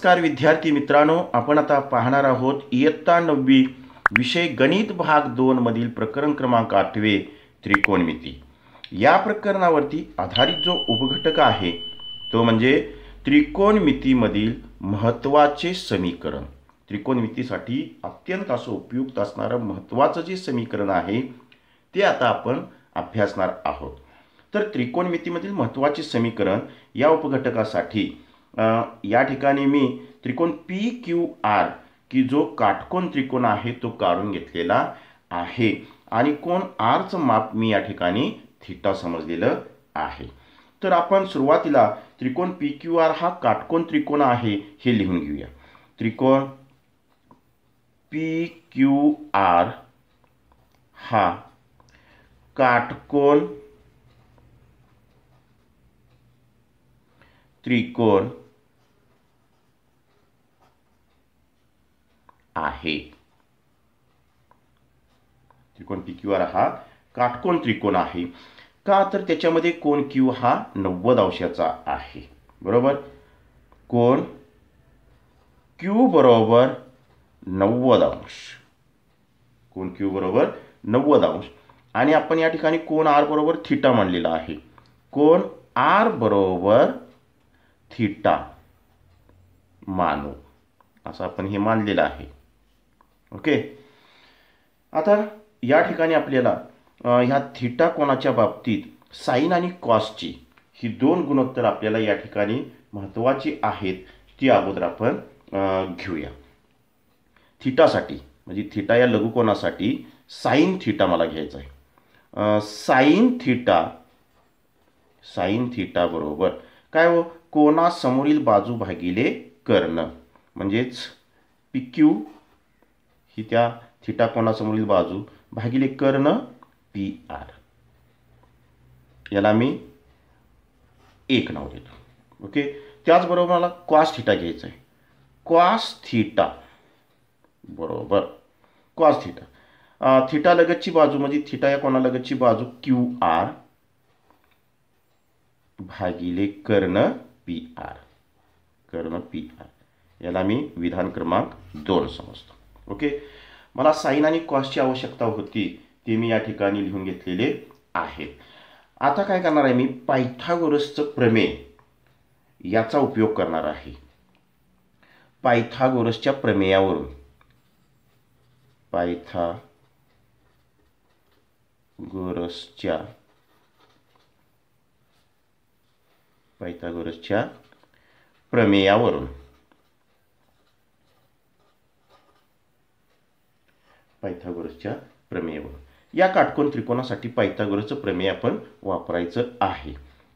नमस्कार विद्यार्थी मित्रांनो आपण आता पाहणार आहोत इयत्ता नववी विषय गणित भाग मधील प्रकरण क्रमांक आठवे त्रिकोणमिती या प्रकरणावरती आधारित जो उपघटक आहे तो म्हणजे त्रिकोणमितीमधील महत्त्वाचे समीकरण त्रिकोणमितीसाठी अत्यंत असं उपयुक्त असणारं महत्त्वाचं जे समीकरण आहे ते आता आपण अभ्यासणार आहोत तर त्रिकोणमितीमधील महत्त्वाचे समीकरण या उपघटकासाठी या ठिकाणी मी त्रिकोण पी क्यू आर की जो काटकोन त्रिकोण आहे तो काढून घेतलेला आहे आणि कोण आरचं माप मी या ठिकाणी थिटा समजलेलं आहे तर आपण सुरुवातीला त्रिकोण पी क्यू आर हा काटकोण त्रिकोण आहे हे लिहून घेऊया त्रिकोण पी क्यू आर हा काटकोण त्रिकोण आहे त्रिकोण पी क्यू आर हा काटकोण त्रिकोण आहे का तर त्याच्यामध्ये कोण क्यू हा नव्वद अंशाचा आहे बरोबर कोण क्यू बरोबर नव्वद अंश कोण क्यू बरोबर नव्वद अंश आणि आपण या ठिकाणी कोण आर बरोबर थिटा मानलेला आहे कोण आर बरोबर थिटा मानू असं आपण हे मानलेलं आहे ओके आता या ठिकाणी आपल्याला ह्या थिटा कोणाच्या बाबतीत साईन आणि कॉस्टची ही दोन गुणोत्तर आपल्याला या ठिकाणी महत्त्वाची आहेत ती अगोदर आपण घेऊया थिटासाठी म्हणजे थिटा या लघुकोणासाठी साईन थिटा मला घ्यायचा आहे साईन थिटा साईन थिटा बरोबर काय हो कोणासमोरील बाजू भागिले कर्ण म्हणजेच पिक्यू ही त्या थिटा कोणासमोरील बाजू भागिले कर्ण पी आर याला मी एक नाव देतो ओके त्याचबरोबर मला क्वास थिटा घ्यायचं आहे क्वास थिटा बरोबर क्वास थिटा थिटा लगतची बाजू म्हणजे थिटा या कोणालगतची बाजू क्यू आर भागिले कर्ण पी आर कर्ण पी आर याला मी विधान क्रमांक दोन समजतो ओके मला साईन आणि कॉसची आवश्यकता होती ते मी या ठिकाणी लिहून घेतलेले आहेत आता काय करणार आहे मी पायथागोरसचं प्रमेय याचा उपयोग करणार आहे पायथागोरसच्या प्रमेयावरून पायथा गोरसच्या पायथागोरसच्या प्रमेयावरून पायथागोरसच्या प्रमेयावर या काटकोन त्रिकोणासाठी पायथागोरसचं प्रमेय आपण वापरायचं आहे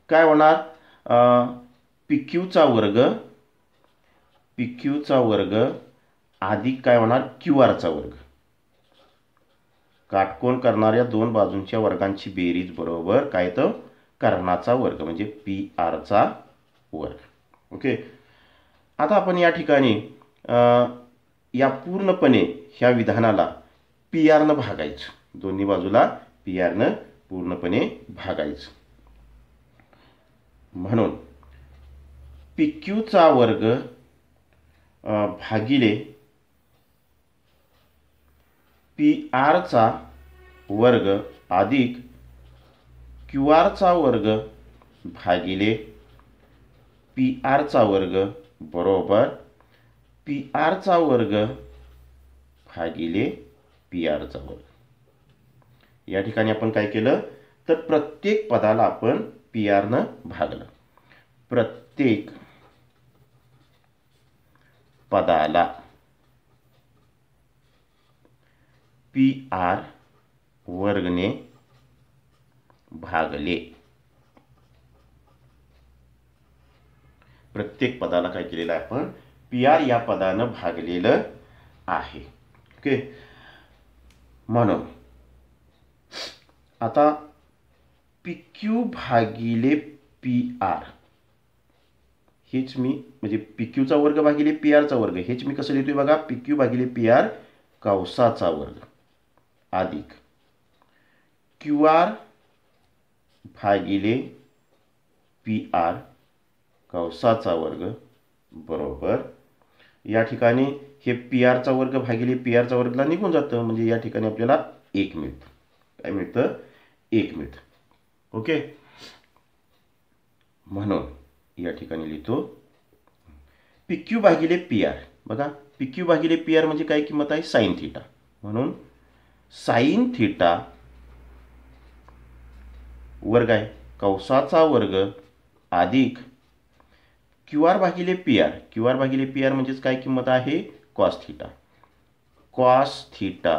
काय होणार पिक्यूचा वर्ग पिक्यूचा वर्ग अधिक काय होणार क्यू आरचा वर्ग काटकोण करणाऱ्या दोन बाजूंच्या वर्गांची बेरीज बरोबर काय तर कर्णाचा वर्ग म्हणजे पी आरचा वर्ग ओके आता आपण या ठिकाणी या पूर्णपणे ह्या विधानाला पी आरनं भागायचं दोन्ही बाजूला पी आरनं पूर्णपणे भागायचं म्हणून पी क्यूचा वर्ग भागिले पी आरचा वर्ग अधिक क्यू आरचा वर्ग भागिले पी आरचा वर्ग बरोबर पी आरचा वर्ग भागिले पी आर जवळ या ठिकाणी आपण काय केलं तर प्रत्येक पदाला आपण पी न भागलं प्रत्येक पदाला पी आर वर्गने भागले प्रत्येक पदाला काय केलेलं आहे आपण पी आर या पदानं भागलेलं आहे ओके म्हणून आता पी क्यू भागिले पी आर हेच मी म्हणजे पी क्यूचा वर्ग भागिले पी आरचा वर्ग हेच मी कसं लिहितोय बघा पी क्यू भागिले पी आर कवसाचा वर्ग अधिक क्यू आर भागिले पी आर कवसाचा वर्ग बरोबर या ठिकाणी हे पी आरचा वर्ग भागिले पी आरचा वर्गला निघून जातं म्हणजे या ठिकाणी आपल्याला एक मिळतं काय मिळतं एक मिळतं ओके म्हणून या ठिकाणी लिहितो पी क्यू भागिले पी आर बघा पी क्यू भागिले पी आर म्हणजे काय किंमत आहे साईन थिटा म्हणून साईन थिटा वर्ग आहे कौसाचा वर्ग अधिक क्यू आर भागिले पी आर क्यू आर भागिले पी आर म्हणजेच काय किंमत आहे कॉस थिटा कॉस थिटा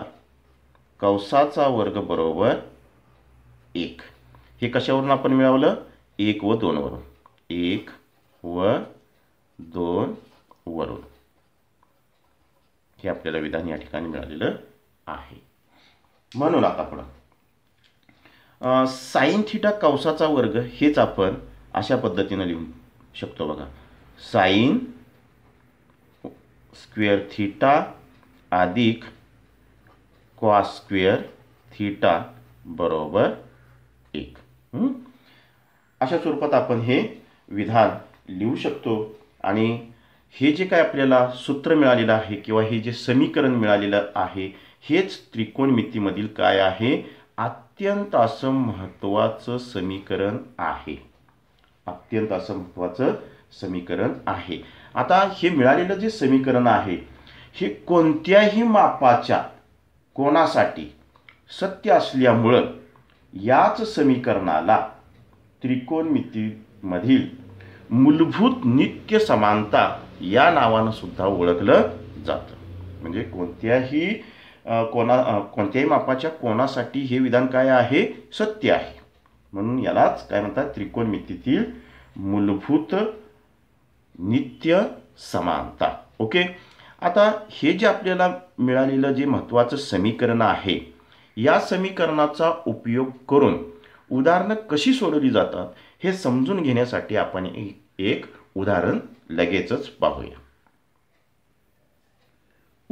कौसाचा वर्ग बरोबर एक हे कशावरून आपण मिळवलं एक व वरून एक व दोन वरून हे आपल्याला विधान या ठिकाणी मिळालेलं आहे म्हणून आता आपण साईन थिटा कौसाचा वर्ग हेच आपण अशा पद्धतीनं लिहू शकतो बघा साईन स्क्वेअर थीटा अधिक क्वास स्क्वेअर थीटा बरोबर एक अशा स्वरूपात आपण हे विधान लिहू शकतो आणि हे जे काय आपल्याला सूत्र मिळालेलं आहे किंवा हे जे समीकरण मिळालेलं आहे हेच त्रिकोणमितीमधील काय आहे अत्यंत असं महत्त्वाचं समीकरण आहे अत्यंत असं महत्त्वाचं समीकरण आहे आता हे मिळालेलं जे समीकरण आहे हे कोणत्याही मापाच्या कोणासाठी सत्य असल्यामुळं याच समीकरणाला त्रिकोणमितीमधील मूलभूत नित्य समानता या नावानं सुद्धा ओळखलं जातं म्हणजे कोणत्याही कोणा कोणत्याही मापाच्या कोणासाठी हे विधान काय आहे सत्य आहे म्हणून यालाच काय म्हणतात त्रिकोणमितीतील मूलभूत नित्य समानता ओके आता हे जे आपल्याला मिळालेलं जे महत्त्वाचं समीकरण आहे या समीकरणाचा उपयोग करून उदाहरणं कशी सोडवली जातात हे समजून घेण्यासाठी आपण एक उदाहरण लगेचच पाहूया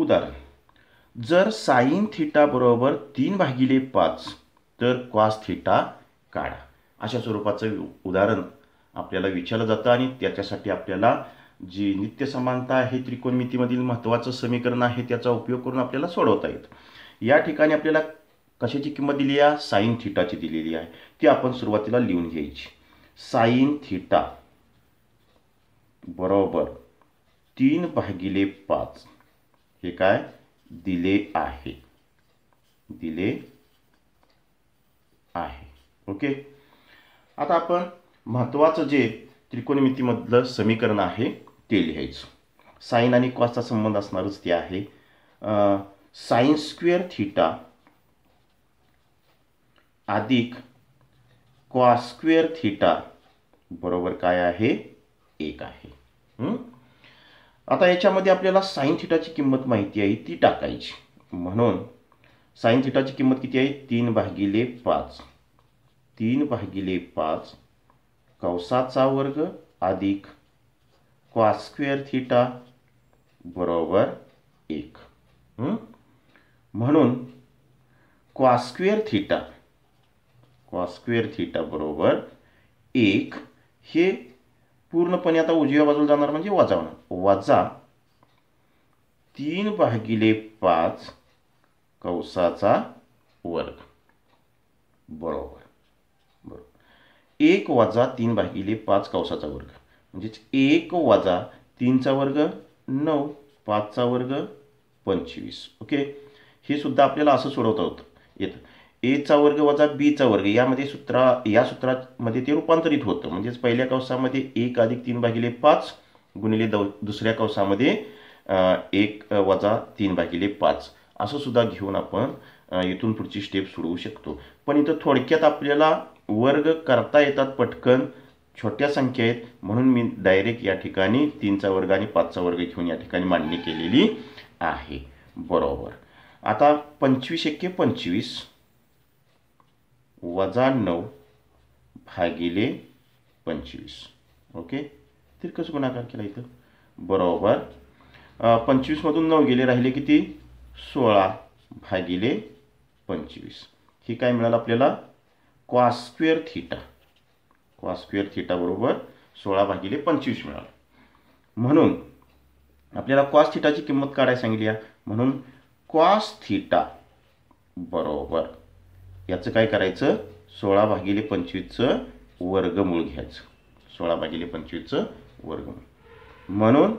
उदाहरण जर साईन थिटा बरोबर तीन भागिले पाच तर क्वास थिटा काढा अशा स्वरूपाचं उदाहरण आपल्याला विचारलं जातं आणि त्याच्यासाठी आपल्याला जी नित्य समानता आहे त्रिकोणमितीमधील महत्त्वाचं समीकरण आहे त्याचा उपयोग करून आपल्याला सोडवता येतं या ठिकाणी आपल्याला कशाची किंमत दिली आहे साईन थिटाची दिलेली आहे ती आपण सुरुवातीला लिहून घ्यायची साईन थिटा बरोबर तीन भागिले पाच हे काय दिले आहे दिले आहे ओके आता आपण महत्त्वाचं जे त्रिकोणमितीमधलं समीकरण आहे ते लिहायचं साईन आणि कॉसचा संबंध असणारच ते आहे साईन स्क्वेअर थिटा अधिक कॉस स्क्वेअर थिटा बरोबर काय आहे एक आहे आता याच्यामध्ये आपल्याला साईन थिटाची किंमत माहिती आहे ती टाकायची म्हणून साईन थिटाची किंमत किती आहे तीन भागिले पाच तीन भागिले पाच कंसाचा वर्ग अधिक क्वास्क्वेअर थिटा बरोबर एक म्हणून क्वास्क्वेअर थिटा क्वास्क्वेअर थिटा बरोबर एक हे पूर्णपणे आता उजव्या बाजूला जाणार म्हणजे वाजावणं वाजा वजा तीन भागिले पाच कवसाचा वर्ग बरोबर एक वजा तीन भागिले पाच कौसाचा वर्ग म्हणजेच एक वजा तीनचा वर्ग नऊ पाचचा वर्ग पंचवीस ओके हे सुद्धा आपल्याला असं सोडवता होतं येतं एचा वर्ग वजा बीचा वर्ग यामध्ये सूत्रा या सूत्रामध्ये ते रूपांतरित होतं म्हणजेच पहिल्या कवसामध्ये एक अधिक तीन भागिले पाच गुणिले दौ दुसऱ्या कवसामध्ये एक वजा तीन भागिले पाच असं सुद्धा घेऊन आपण इथून पुढची स्टेप सोडवू शकतो पण इथं थोडक्यात आपल्याला वर्ग करता येतात पटकन छोट्या आहेत म्हणून मी डायरेक्ट या ठिकाणी तीनचा वर्ग आणि पाचचा वर्ग घेऊन या ठिकाणी मांडणी केलेली आहे बरोबर आता पंचवीस एक्के पंचवीस वजा नऊ भागिले पंचवीस ओके तर कसं गुणाकार केला इथं बरोबर पंचवीसमधून नऊ गेले राहिले किती सोळा भागिले पंचवीस ही काय मिळालं आपल्याला क्वास्क्युअर थिटा क्वास्क्युअर थिटा बरोबर सोळा भागिले पंचवीस मिळालं म्हणून आपल्याला क्वास थिटाची किंमत काढाय सांगितली या म्हणून क्वास थिटा बरोबर याचं काय करायचं सोळा भागिले पंचवीसचं वर्गमूळ घ्यायचं सोळा भागिले पंचवीसचं वर्गमूळ म्हणून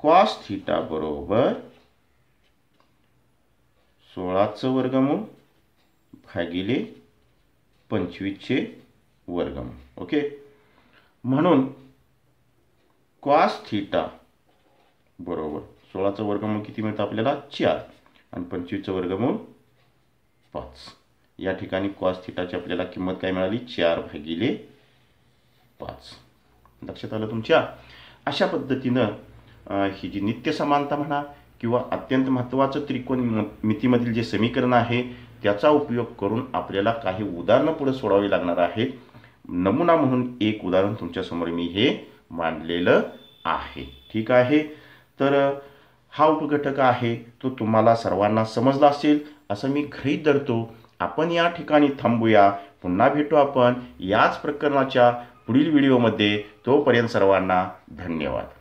क्वास थिटा बरोबर सोळाचं वर्गमूळ भागिले पंचवीसचे वर्गम ओके म्हणून क्वास थिटा बरोबर सोळाचं वर्गमूळ किती मिळतं आपल्याला चार आणि पंचवीसचं वर्गमूळ पाच या ठिकाणी क्वास थिटाची आपल्याला किंमत काय मिळाली चार भागिले पाच लक्षात आलं तुमच्या अशा पद्धतीनं ही जी नित्य समानता म्हणा किंवा अत्यंत महत्त्वाचं त्रिकोण मितीमधील जे समीकरण आहे त्याचा उपयोग करून आपल्याला काही उदाहरणं पुढे सोडावी लागणार आहेत नमुना म्हणून एक उदाहरण तुमच्यासमोर मी हे मांडलेलं आहे ठीक आहे तर हा उपघटक आहे तो तुम्हाला सर्वांना समजला असेल असं मी गृहीत धरतो आपण या ठिकाणी थांबूया पुन्हा भेटू आपण याच प्रकरणाच्या पुढील व्हिडिओमध्ये तोपर्यंत सर्वांना धन्यवाद